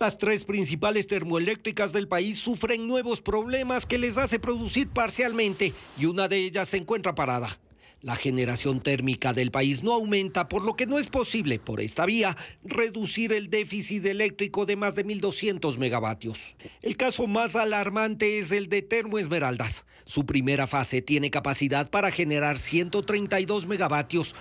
Las tres principales termoeléctricas del país sufren nuevos problemas que les hace producir parcialmente y una de ellas se encuentra parada. La generación térmica del país no aumenta, por lo que no es posible, por esta vía, reducir el déficit eléctrico de más de 1.200 megavatios. El caso más alarmante es el de Termoesmeraldas. Su primera fase tiene capacidad para generar 132 megavatios,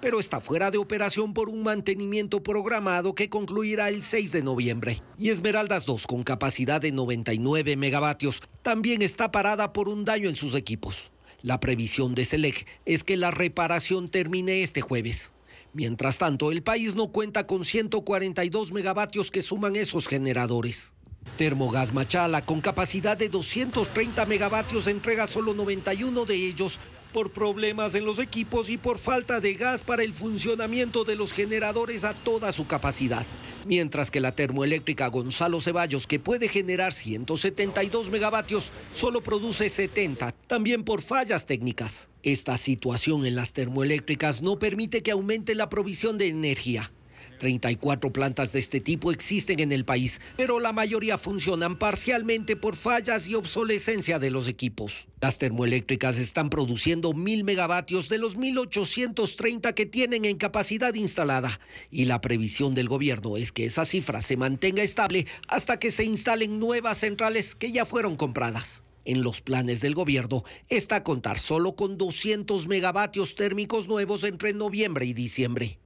pero está fuera de operación por un mantenimiento programado que concluirá el 6 de noviembre. Y Esmeraldas 2, con capacidad de 99 megavatios, también está parada por un daño en sus equipos. La previsión de SELEC es que la reparación termine este jueves. Mientras tanto, el país no cuenta con 142 megavatios que suman esos generadores. Termogas Machala, con capacidad de 230 megavatios, entrega solo 91 de ellos por problemas en los equipos y por falta de gas para el funcionamiento de los generadores a toda su capacidad. Mientras que la termoeléctrica Gonzalo Ceballos, que puede generar 172 megavatios, solo produce 70, también por fallas técnicas. Esta situación en las termoeléctricas no permite que aumente la provisión de energía. 34 plantas de este tipo existen en el país, pero la mayoría funcionan parcialmente por fallas y obsolescencia de los equipos. Las termoeléctricas están produciendo 1.000 megavatios de los 1.830 que tienen en capacidad instalada y la previsión del gobierno es que esa cifra se mantenga estable hasta que se instalen nuevas centrales que ya fueron compradas. En los planes del gobierno está contar solo con 200 megavatios térmicos nuevos entre noviembre y diciembre.